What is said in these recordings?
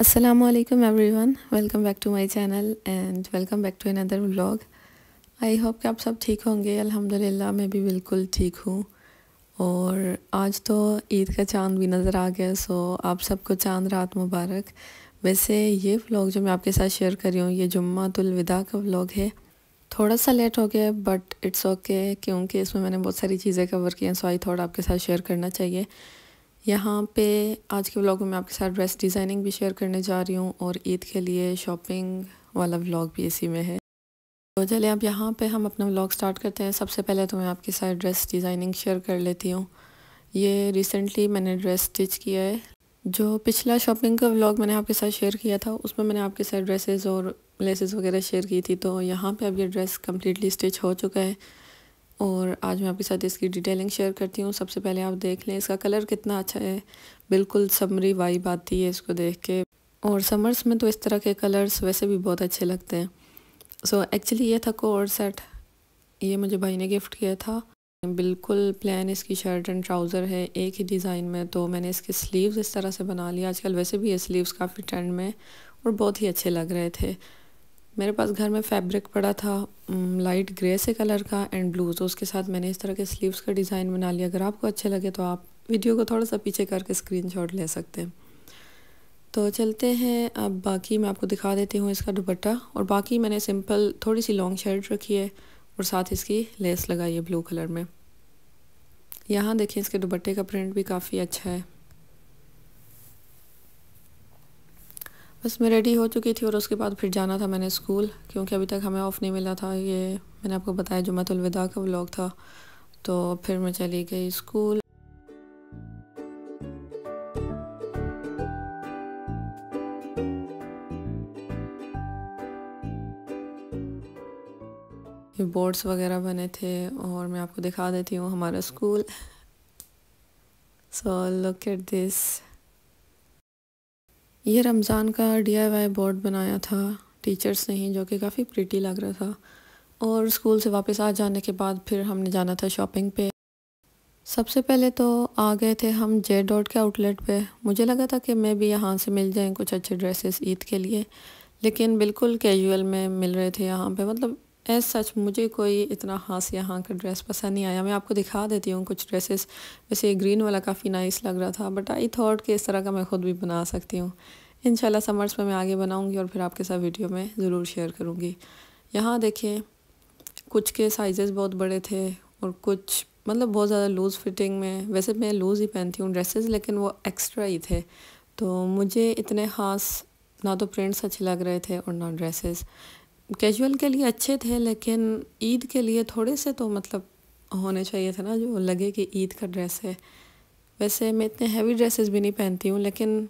Every everyone welcome back to my channel and welcome back to another vlog. I hope कि आप सब ठीक होंगे अल्हम्दुलिल्लाह मैं भी बिल्कुल ठीक हूँ और आज तो ईद का चांद भी नज़र आ गया सो आप सबको चांद रात मुबारक वैसे ये व्लॉग जो मैं आपके साथ शेयर कर रही हूँ ये जुम्मातुलविदा का व्लॉग है थोड़ा सा लेट हो गया बट इट्स ओके क्योंकि इसमें मैंने बहुत सारी चीज़ें कवर की हैं सो आई थोड़ा आपके साथ शेयर करना चाहिए यहाँ पे आज के व्लॉग में मैं आपके साथ ड्रेस डिज़ाइनिंग भी शेयर करने जा रही हूँ और ईद के लिए शॉपिंग वाला व्लॉग भी इसी में है तो चलिए अब यहाँ पे हम अपना व्लॉग स्टार्ट करते हैं सबसे पहले तो मैं आपके साथ ड्रेस डिज़ाइनिंग शेयर कर लेती हूँ ये रिसेंटली मैंने ड्रेस स्टिच किया है जो पिछला शॉपिंग का व्लॉग मैंने आपके साथ शेयर किया था उसमें मैंने आपके साथ ड्रेसेज और लेसेस वगैरह शेयर की थी तो यहाँ पर अब ये ड्रेस कम्प्लीटली स्टिच हो चुका है और आज मैं आपके साथ इसकी डिटेलिंग शेयर करती हूँ सबसे पहले आप देख लें इसका कलर कितना अच्छा है बिल्कुल समरी वाइब आती है इसको देख के और समर्स में तो इस तरह के कलर्स वैसे भी बहुत अच्छे लगते हैं सो so, एक्चुअली ये था और सेट ये मुझे भाई ने गिफ्ट किया था बिल्कुल प्लान इसकी शर्ट एंड ट्राउज़र है एक ही डिज़ाइन में तो मैंने इसके स्लीव्स इस तरह से बना लिया आजकल वैसे भी ये स्लीव्स काफ़ी ट्रेंड में और बहुत ही अच्छे लग रहे थे मेरे पास घर में फैब्रिक पड़ा था लाइट ग्रे से कलर का एंड ब्लू तो उसके साथ मैंने इस तरह के स्लीव्स का डिज़ाइन बना लिया अगर आपको अच्छे लगे तो आप वीडियो को थोड़ा सा पीछे करके स्क्रीनशॉट ले सकते हैं तो चलते हैं अब बाकी मैं आपको दिखा देती हूँ इसका दुपट्टा और बाकी मैंने सिंपल थोड़ी सी लॉन्ग शर्ट रखी है और साथ इसकी लेस लगाई है ब्लू कलर में यहाँ देखें इसके दुपट्टे का प्रिंट भी काफ़ी अच्छा है बस मैं रेडी हो चुकी थी और उसके बाद फिर जाना था मैंने स्कूल क्योंकि अभी तक हमें ऑफ़ नहीं मिला था ये मैंने आपको बताया अलविदा का व्लॉग था तो फिर मैं चली गई स्कूल ये बोर्ड्स वगैरह बने थे और मैं आपको दिखा देती हूँ हमारा school so look at this ये रमज़ान का डी बोर्ड बनाया था टीचर्स ने ही जो कि काफ़ी प्रिटी लग रहा था और स्कूल से वापस आ जाने के बाद फिर हमने जाना था शॉपिंग पे सबसे पहले तो आ गए थे हम जे डॉट के आउटलेट पे मुझे लगा था कि मैं भी यहाँ से मिल जाएँ कुछ अच्छे ड्रेसेस ईद के लिए लेकिन बिल्कुल कैजुअल में मिल रहे थे यहाँ पे मतलब एज सच मुझे कोई इतना खास यहाँ का ड्रेस पसंद नहीं आया मैं आपको दिखा देती हूँ कुछ ड्रेसेस वैसे ग्रीन वाला काफ़ी नाइस लग रहा था बट आई थॉट कि इस तरह का मैं ख़ुद भी बना सकती हूँ इन समर्स में मैं आगे बनाऊँगी और फिर आपके साथ वीडियो में ज़रूर शेयर करूँगी यहाँ देखिए कुछ के साइज़ बहुत बड़े थे और कुछ मतलब बहुत ज़्यादा लूज़ फिटिंग में वैसे मैं लूज़ ही पहनती हूँ ड्रेसेस लेकिन वो एक्स्ट्रा ही थे तो मुझे इतने ख़ास ना तो प्रिंट्स अच्छे लग रहे थे और ना ड्रेसेस कैजुअल के लिए अच्छे थे लेकिन ईद के लिए थोड़े से तो मतलब होने चाहिए थे ना जो लगे कि ईद का ड्रेस है वैसे मैं इतने हैवी ड्रेसेस भी नहीं पहनती हूँ लेकिन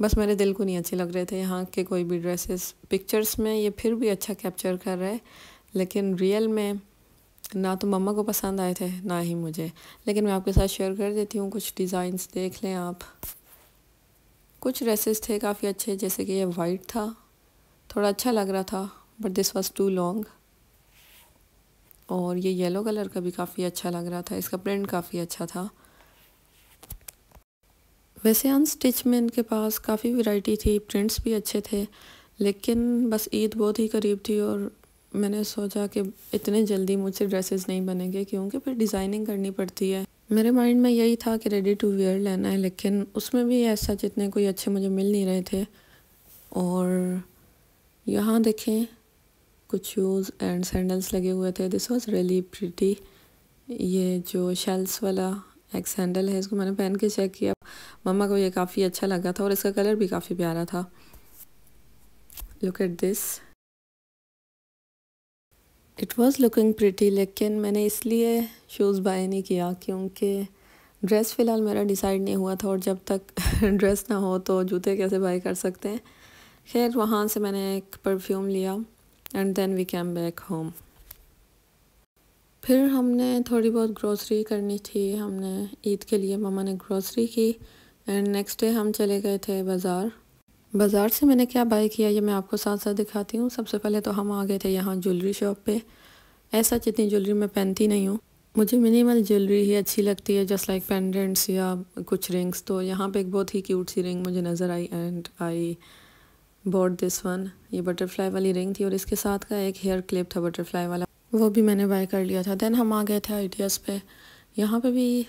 बस मेरे दिल को नहीं अच्छे लग रहे थे यहाँ के कोई भी ड्रेसेस पिक्चर्स में ये फिर भी अच्छा कैप्चर कर रहा है लेकिन रियल में ना तो मम्मा को पसंद आए थे ना ही मुझे लेकिन मैं आपके साथ शेयर कर देती हूँ कुछ डिज़ाइंस देख लें आप कुछ ड्रेसेस थे काफ़ी अच्छे जैसे कि ये वाइट था थोड़ा अच्छा लग रहा था but this was too long और ये येलो कलर का भी काफ़ी अच्छा लग रहा था इसका प्रिंट काफ़ी अच्छा था वैसे अन स्टिच में इनके पास काफ़ी वैरायटी थी प्रिंट्स भी अच्छे थे लेकिन बस ईद बहुत ही करीब थी और मैंने सोचा कि इतने जल्दी मुझसे ड्रेसेस नहीं बनेंगे क्योंकि फिर डिज़ाइनिंग करनी पड़ती है मेरे माइंड में यही था कि रेडी टू वेयर लेना है लेकिन उसमें भी ऐसा जितने कोई अच्छे मुझे मिल नहीं रहे थे और यहाँ देखें कुछ शूज़ एंड सैंडल्स लगे हुए थे दिस वाज रियली प्रिटी ये जो शेल्स वाला एक सैंडल है इसको मैंने पहन के चेक किया मम्मा को ये काफ़ी अच्छा लगा था और इसका कलर भी काफ़ी प्यारा था look at this it was looking pretty लेकिन मैंने इसलिए शूज़ बाय नहीं किया क्योंकि ड्रेस फ़िलहाल मेरा डिसाइड नहीं हुआ था और जब तक ड्रेस ना हो तो जूते कैसे बाय कर सकते हैं खैर वहाँ से मैंने एक परफ्यूम लिया and then we came back home फिर हमने थोड़ी बहुत ग्रोसरी करनी थी हमने ईद के लिए ममा ने ग्रोसरी की एंड नेक्स्ट डे हम चले गए थे बाज़ार बाज़ार से मैंने क्या बाई किया ये मैं आपको साथ साथ दिखाती हूँ सबसे पहले तो हम आ गए थे यहाँ ज्वेलरी शॉप पे ऐसा जितनी ज्वेलरी मैं पहनती नहीं हूँ मुझे मिनिमल ज्वेलरी ही अच्छी लगती है जस्ट लाइक पेंडेंट्स या कुछ रिंग्स तो यहाँ पे एक बहुत ही क्यूट सी रिंग मुझे नज़र आई and I bought this one ये बटरफ्लाई वाली रिंग थी और इसके साथ का एक हेयर क्लिप था बटरफ्लाई वाला वो भी मैंने बाय कर लिया था देन हम आ गए थे आइडियाज़ पे यहाँ पे भी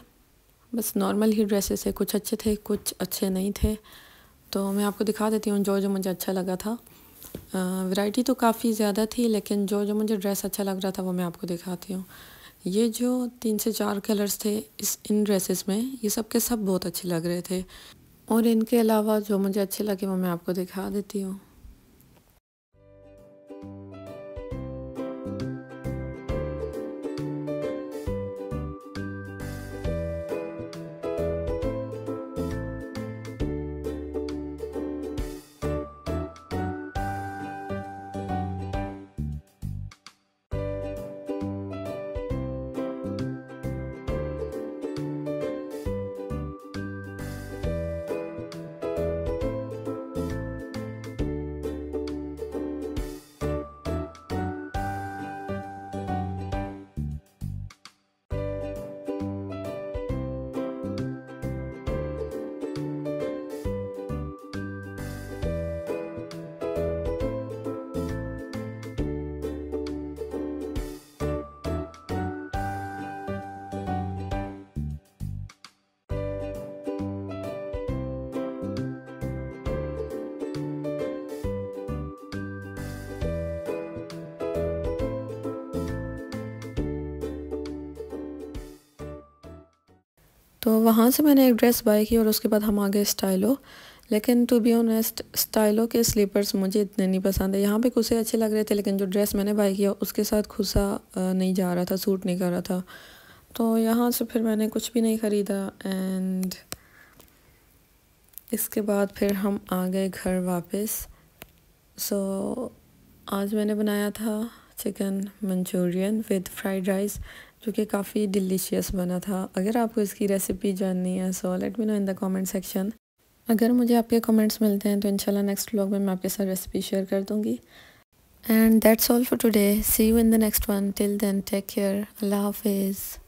बस नॉर्मल ही ड्रेसेस है कुछ अच्छे थे कुछ अच्छे नहीं थे तो मैं आपको दिखा देती हूँ जो जो मुझे अच्छा लगा था वैरायटी तो काफ़ी ज़्यादा थी लेकिन जो जो मुझे ड्रेस अच्छा लग रहा था वो मैं आपको दिखाती हूँ ये जो तीन से चार कलर्स थे इस इन ड्रेसेस में ये सब के सब बहुत अच्छे लग रहे थे और इनके अलावा जो मुझे अच्छे लगे वो मैं आपको दिखा देती हूँ तो वहाँ से मैंने एक ड्रेस बाई की और उसके बाद हम आ गए स्टाइलो लेकिन टू बी ऑनेस्ट स्टाइलो के स्लीपर्स मुझे इतने नहीं पसंद है यहाँ पे कुसे अच्छे लग रहे थे लेकिन जो ड्रेस मैंने बाई किया उसके साथ खुसा नहीं जा रहा था सूट नहीं कर रहा था तो यहाँ से फिर मैंने कुछ भी नहीं ख़रीदा एंड इसके बाद फिर हम आ गए घर वापस सो so, आज मैंने बनाया था chicken manchurian with fried rice जो कि काफ़ी डिलीशियस बना था अगर आपको इसकी रेसिपी जाननी है so let me know in the comment section अगर मुझे आपके कमेंट्स मिलते हैं तो इंशाल्लाह नेक्स्ट व्लॉग में मैं आपके साथ रेसिपी शेयर कर दूँगी and that's all for today see you in the next one till then take care अल्लाह हाफिज़